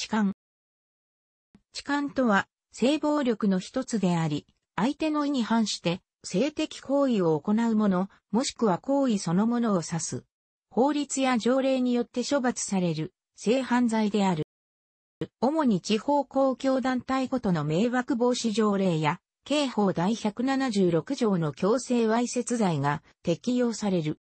痴漢。痴漢とは、性暴力の一つであり、相手の意に反して性的行為を行う者、もしくは行為そのものを指す。法律や条例によって処罰される性犯罪である。主に地方公共団体ごとの迷惑防止条例や、刑法第176条の強制わいせつ罪が適用される。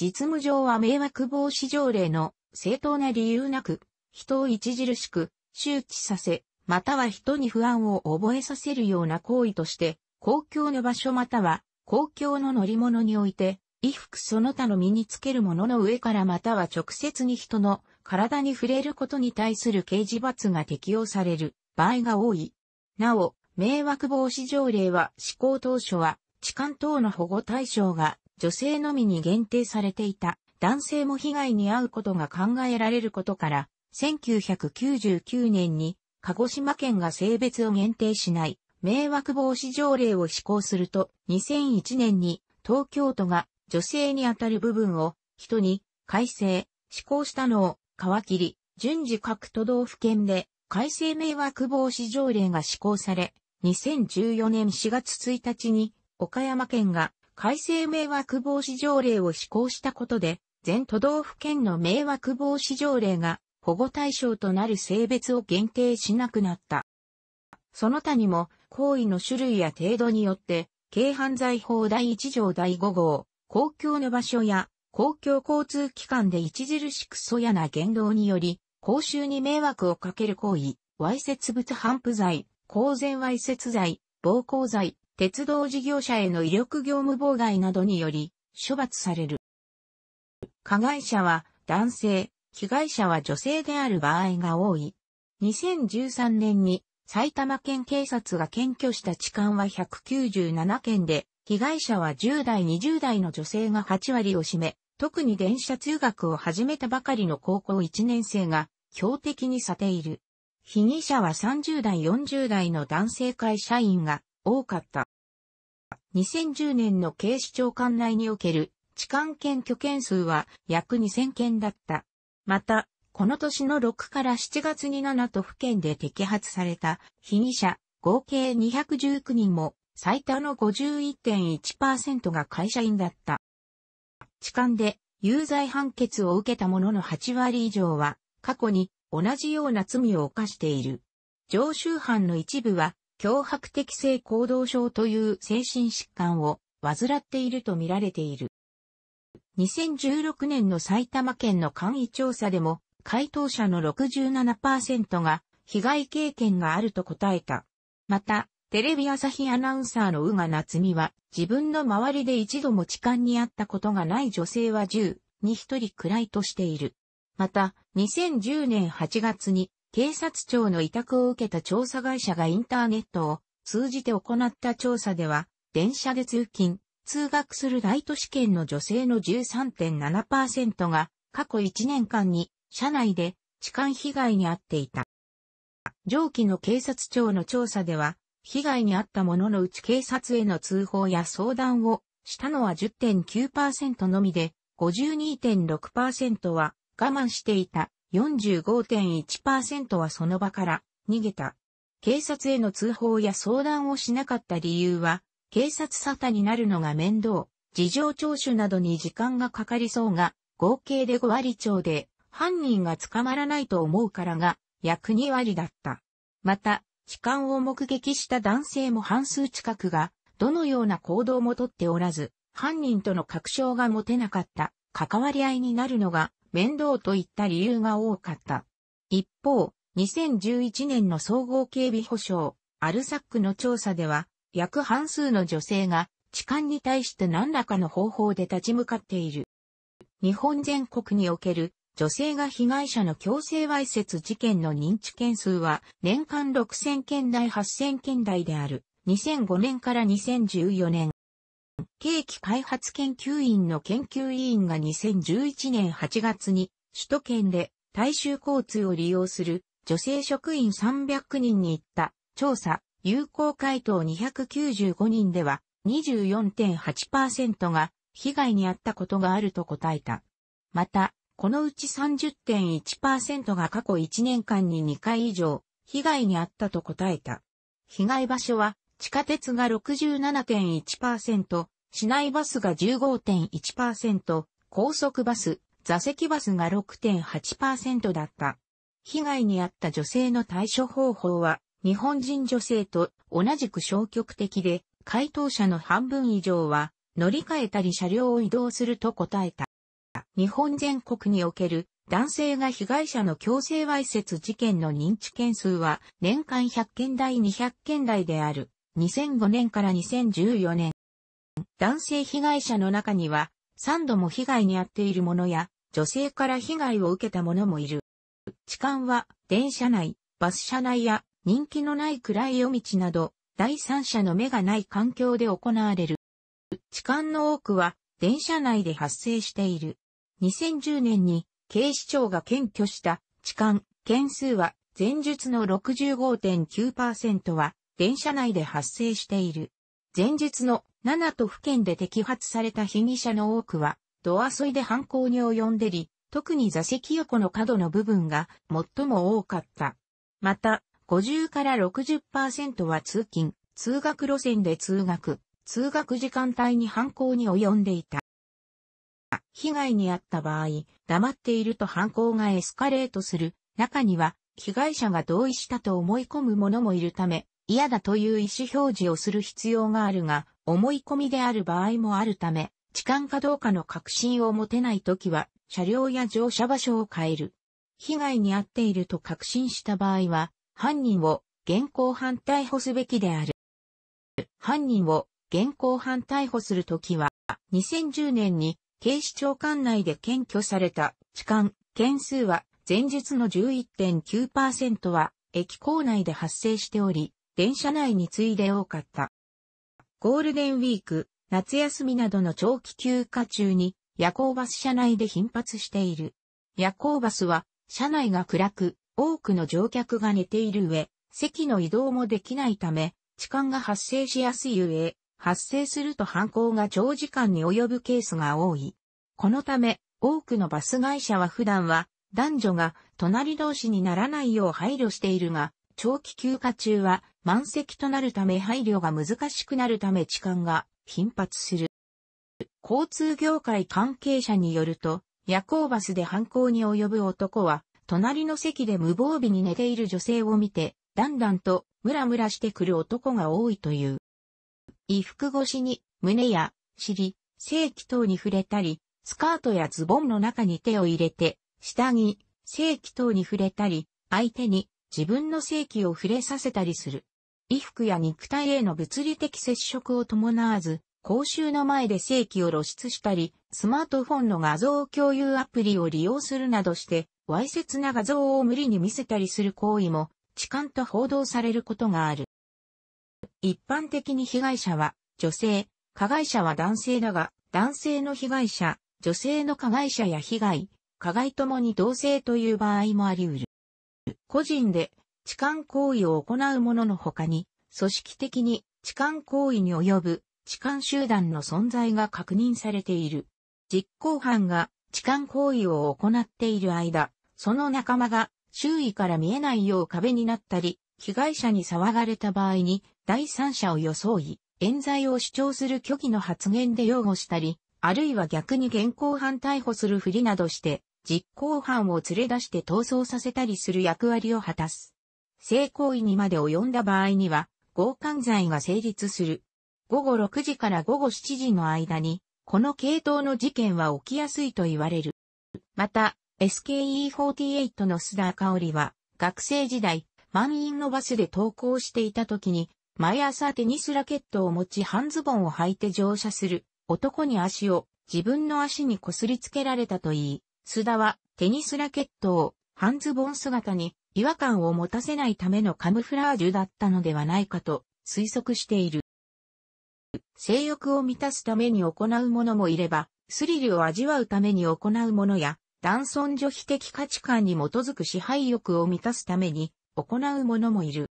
実務上は迷惑防止条例の正当な理由なく人を著しく周知させ、または人に不安を覚えさせるような行為として、公共の場所または公共の乗り物において、衣服その他の身につけるものの上からまたは直接に人の体に触れることに対する刑事罰が適用される場合が多い。なお、迷惑防止条例は施行当初は、痴漢等の保護対象が女性のみに限定されていた。男性も被害に遭うことが考えられることから、1999年に鹿児島県が性別を限定しない迷惑防止条例を施行すると2001年に東京都が女性にあたる部分を人に改正、施行したのを皮切り、順次各都道府県で改正迷惑防止条例が施行され、2014年4月1日に岡山県が改正迷惑防止条例を施行したことで、全都道府県の迷惑防止条例が保護対象となる性別を限定しなくなった。その他にも、行為の種類や程度によって、軽犯罪法第1条第5号、公共の場所や公共交通機関で著しくそやな言動により、公衆に迷惑をかける行為、わいせつ物反布罪、公然わいせつ罪、暴行罪、鉄道事業者への威力業務妨害などにより、処罰される。加害者は、男性、被害者は女性である場合が多い。2013年に埼玉県警察が検挙した痴漢は197件で、被害者は10代20代の女性が8割を占め、特に電車通学を始めたばかりの高校1年生が標的にされている。被疑者は30代40代の男性会社員が多かった。2010年の警視庁管内における痴漢検挙件数は約2000件だった。また、この年の6から7月に7都府県で摘発された被疑者合計219人も最多の51.1%が会社員だった。痴漢で有罪判決を受けた者の8割以上は過去に同じような罪を犯している。常習犯の一部は脅迫的性行動症という精神疾患を患っているとみられている。2016年の埼玉県の簡易調査でも、回答者の67%が被害経験があると答えた。また、テレビ朝日アナウンサーの宇賀夏美は、自分の周りで一度も痴漢にあったことがない女性は10に一人くらいとしている。また、2010年8月に、警察庁の委託を受けた調査会社がインターネットを通じて行った調査では、電車で通勤、通学する大都市圏の女性の13.7%が過去1年間に車内で痴漢被害に遭っていた。上記の警察庁の調査では、被害に遭った者のうち警察への通報や相談をしたのは10.9%のみで、52.6%は我慢していた、45.1%はその場から逃げた。警察への通報や相談をしなかった理由は、警察沙汰になるのが面倒、事情聴取などに時間がかかりそうが、合計で5割超で、犯人が捕まらないと思うからが、約2割だった。また、痴漢を目撃した男性も半数近くが、どのような行動もとっておらず、犯人との確証が持てなかった、関わり合いになるのが面倒といった理由が多かった。一方、2011年の総合警備保障、アルサックの調査では、約半数の女性が痴漢に対して何らかの方法で立ち向かっている。日本全国における女性が被害者の強制わいせつ事件の認知件数は年間6000件台8000件台である。2005年から2014年。景気開発研究院の研究委員が2011年8月に首都圏で大衆交通を利用する女性職員300人に行った調査有効回答295人では24.8%が被害に遭ったことがあると答えた。また、このうち30.1%が過去1年間に2回以上被害に遭ったと答えた。被害場所は地下鉄が67.1%、市内バスが15.1%、高速バス、座席バスが6.8%だった。被害に遭った女性の対処方法は、日本人女性と同じく消極的で、回答者の半分以上は、乗り換えたり車両を移動すると答えた。日本全国における男性が被害者の強制わいせつ事件の認知件数は年間100件台200件台である2005年から2014年。男性被害者の中には3度も被害に遭っている者や女性から被害を受けた者もいる。痴漢は電車内、バス車内や人気のない暗い夜道など、第三者の目がない環境で行われる。痴漢の多くは電車内で発生している。2010年に警視庁が検挙した痴漢件数は前述の65.9%は電車内で発生している。前述の7都府県で摘発された被疑者の多くは、ドア沿いで犯行に及んでり、特に座席横の角の部分が最も多かった。また、50から60%は通勤、通学路線で通学、通学時間帯に犯行に及んでいた。被害に遭った場合、黙っていると犯行がエスカレートする。中には、被害者が同意したと思い込む者もいるため、嫌だという意思表示をする必要があるが、思い込みである場合もあるため、痴漢かどうかの確信を持てないときは、車両や乗車場所を変える。被害に遭っていると確信した場合は、犯人を現行犯逮捕すべきである。犯人を現行犯逮捕するときは、2010年に警視庁管内で検挙された痴漢件数は前日の11.9%は駅構内で発生しており、電車内に次いで多かった。ゴールデンウィーク、夏休みなどの長期休暇中に夜行バス車内で頻発している。夜行バスは車内が暗く、多くの乗客が寝ている上、席の移動もできないため、痴漢が発生しやすい上、発生すると犯行が長時間に及ぶケースが多い。このため、多くのバス会社は普段は、男女が隣同士にならないよう配慮しているが、長期休暇中は満席となるため配慮が難しくなるため痴漢が頻発する。交通業界関係者によると、夜行バスで犯行に及ぶ男は隣の席で無防備に寝ている女性を見て、だんだんとムラムラしてくる男が多いという。衣服越しに胸や尻、性器等に触れたり、スカートやズボンの中に手を入れて、下着、性器等に触れたり、相手に自分の性器を触れさせたりする。衣服や肉体への物理的接触を伴わず、公衆の前で性器を露出したり、スマートフォンの画像共有アプリを利用するなどして、わいせつな画像を無理に見せたりする行為も、痴漢と報道されることがある。一般的に被害者は女性、加害者は男性だが、男性の被害者、女性の加害者や被害、加害ともに同性という場合もあり得る。個人で痴漢行為を行う者の他に、組織的に痴漢行為に及ぶ痴漢集団の存在が確認されている。実行犯が痴漢行為を行っている間、その仲間が周囲から見えないよう壁になったり、被害者に騒がれた場合に第三者を装い、冤罪を主張する虚偽の発言で擁護したり、あるいは逆に現行犯逮捕するふりなどして、実行犯を連れ出して逃走させたりする役割を果たす。性行為にまで及んだ場合には、強姦罪が成立する。午後6時から午後7時の間に、この系統の事件は起きやすいと言われる。また、SKE48 の須田香織は、学生時代、満員のバスで登校していた時に、毎朝テニスラケットを持ち半ズボンを履いて乗車する男に足を自分の足にこすりつけられたと言い、須田はテニスラケットを半ズボン姿に違和感を持たせないためのカムフラージュだったのではないかと推測している。性欲を満たすために行うももいれば、スリルを味わうために行う者や、男尊女卑的価値観に基づく支配欲を満たすために行うももいる。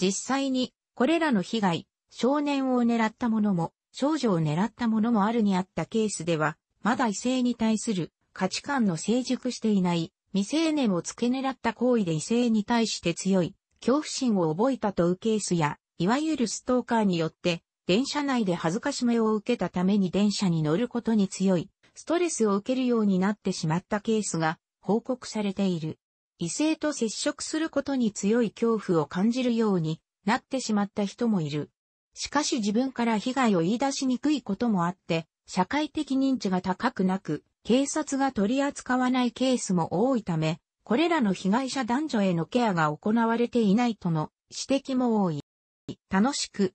実際に、これらの被害、少年を狙ったもも、少女を狙ったももあるにあったケースでは、まだ異性に対する価値観の成熟していない未成年を付け狙った行為で異性に対して強い恐怖心を覚えたというケースや、いわゆるストーカーによって電車内で恥ずかしめを受けたために電車に乗ることに強い、ストレスを受けるようになってしまったケースが報告されている。異性と接触することに強い恐怖を感じるようになってしまった人もいる。しかし自分から被害を言い出しにくいこともあって、社会的認知が高くなく、警察が取り扱わないケースも多いため、これらの被害者男女へのケアが行われていないとの指摘も多い。楽しく